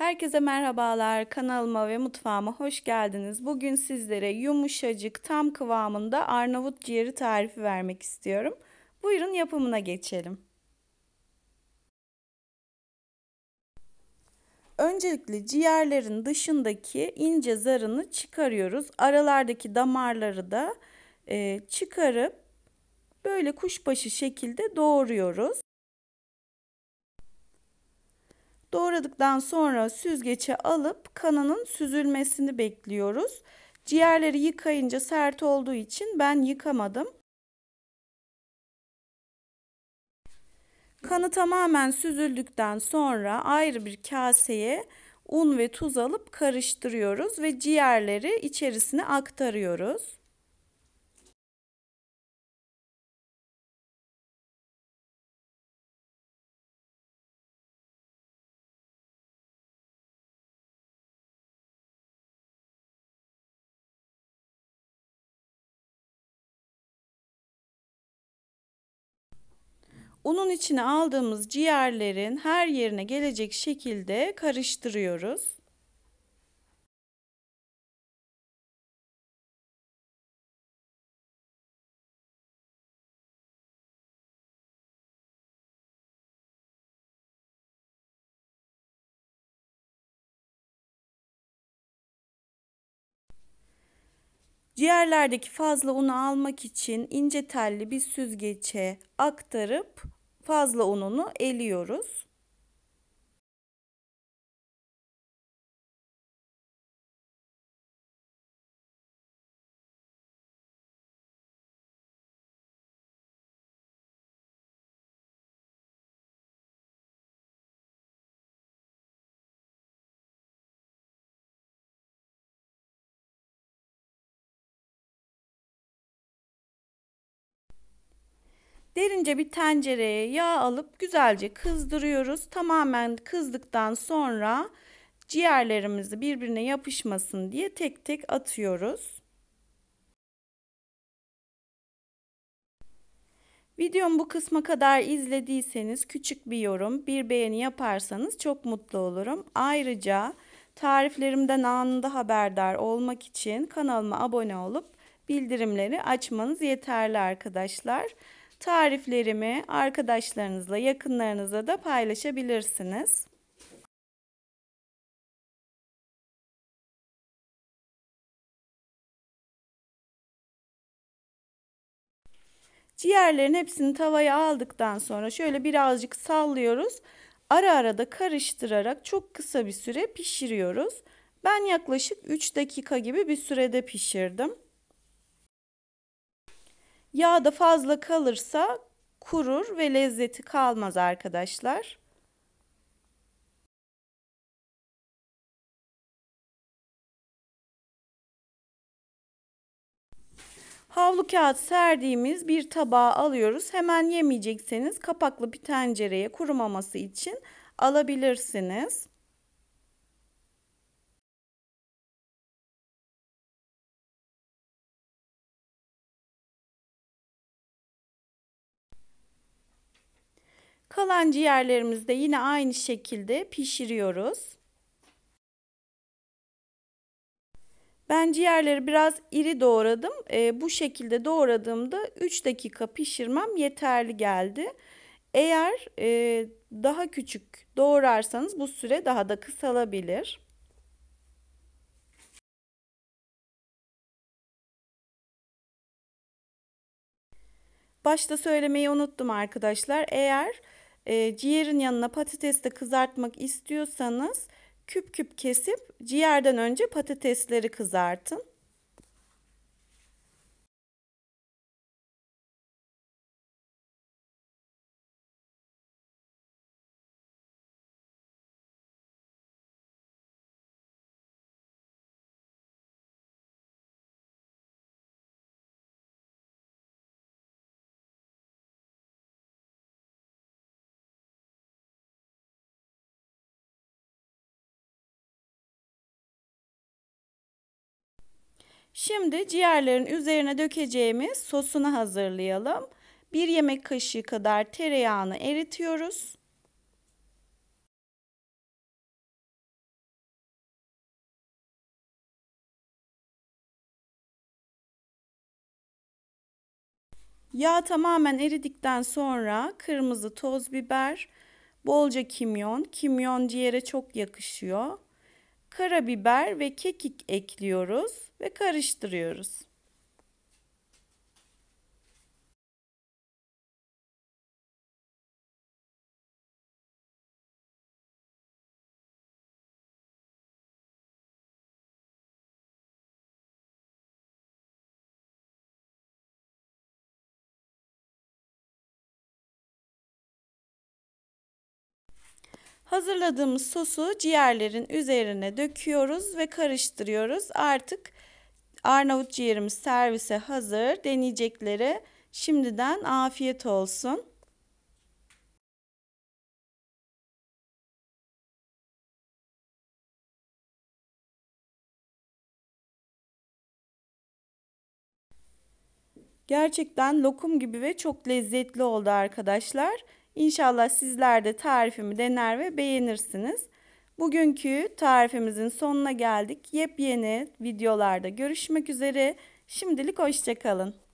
Herkese merhabalar. Kanalıma ve mutfağıma hoş geldiniz. Bugün sizlere yumuşacık, tam kıvamında Arnavut ciğeri tarifi vermek istiyorum. Buyurun yapımına geçelim. Öncelikle ciğerlerin dışındaki ince zarını çıkarıyoruz. Aralardaki damarları da e, çıkarıp böyle kuşbaşı şekilde doğruyoruz. Doğradıktan sonra süzgece alıp kananın süzülmesini bekliyoruz. Ciğerleri yıkayınca sert olduğu için ben yıkamadım. Kanı tamamen süzüldükten sonra ayrı bir kaseye un ve tuz alıp karıştırıyoruz ve ciğerleri içerisine aktarıyoruz. Unun içine aldığımız ciğerlerin her yerine gelecek şekilde karıştırıyoruz. Ciğerlerdeki fazla unu almak için ince telli bir süzgece aktarıp fazla ununu eliyoruz. Derince bir tencereye yağ alıp güzelce kızdırıyoruz. Tamamen kızdıktan sonra ciğerlerimizi birbirine yapışmasın diye tek tek atıyoruz. Videomu bu kısma kadar izlediyseniz küçük bir yorum, bir beğeni yaparsanız çok mutlu olurum. Ayrıca tariflerimden anında haberdar olmak için kanalıma abone olup bildirimleri açmanız yeterli arkadaşlar. Tariflerimi arkadaşlarınızla, yakınlarınızla da paylaşabilirsiniz. Ciğerlerin hepsini tavaya aldıktan sonra şöyle birazcık sallıyoruz. Ara ara da karıştırarak çok kısa bir süre pişiriyoruz. Ben yaklaşık 3 dakika gibi bir sürede pişirdim. Yağ da fazla kalırsa kurur ve lezzeti kalmaz arkadaşlar. Havlu kağıt serdiğimiz bir tabağa alıyoruz. Hemen yemeyecekseniz kapaklı bir tencereye kurumaması için alabilirsiniz. Kalan ciğerlerimizi de yine aynı şekilde pişiriyoruz. Ben ciğerleri biraz iri doğradım. E, bu şekilde doğradığımda 3 dakika pişirmem yeterli geldi. Eğer e, daha küçük doğrarsanız bu süre daha da kısalabilir. Başta söylemeyi unuttum arkadaşlar. Eğer e, ciğerin yanına patates de kızartmak istiyorsanız küp küp kesip ciğerden önce patatesleri kızartın. Şimdi ciğerlerin üzerine dökeceğimiz sosunu hazırlayalım. Bir yemek kaşığı kadar tereyağını eritiyoruz. Yağ tamamen eridikten sonra kırmızı toz biber, bolca kimyon, kimyon ciğere çok yakışıyor karabiber ve kekik ekliyoruz ve karıştırıyoruz. Hazırladığımız sosu ciğerlerin üzerine döküyoruz ve karıştırıyoruz. Artık Arnavut ciğerimiz servise hazır. Deneyeceklere şimdiden afiyet olsun. Gerçekten lokum gibi ve çok lezzetli oldu arkadaşlar. İnşallah sizler de tarifimi dener ve beğenirsiniz. Bugünkü tarifimizin sonuna geldik. Yepyeni videolarda görüşmek üzere. Şimdilik hoşçakalın.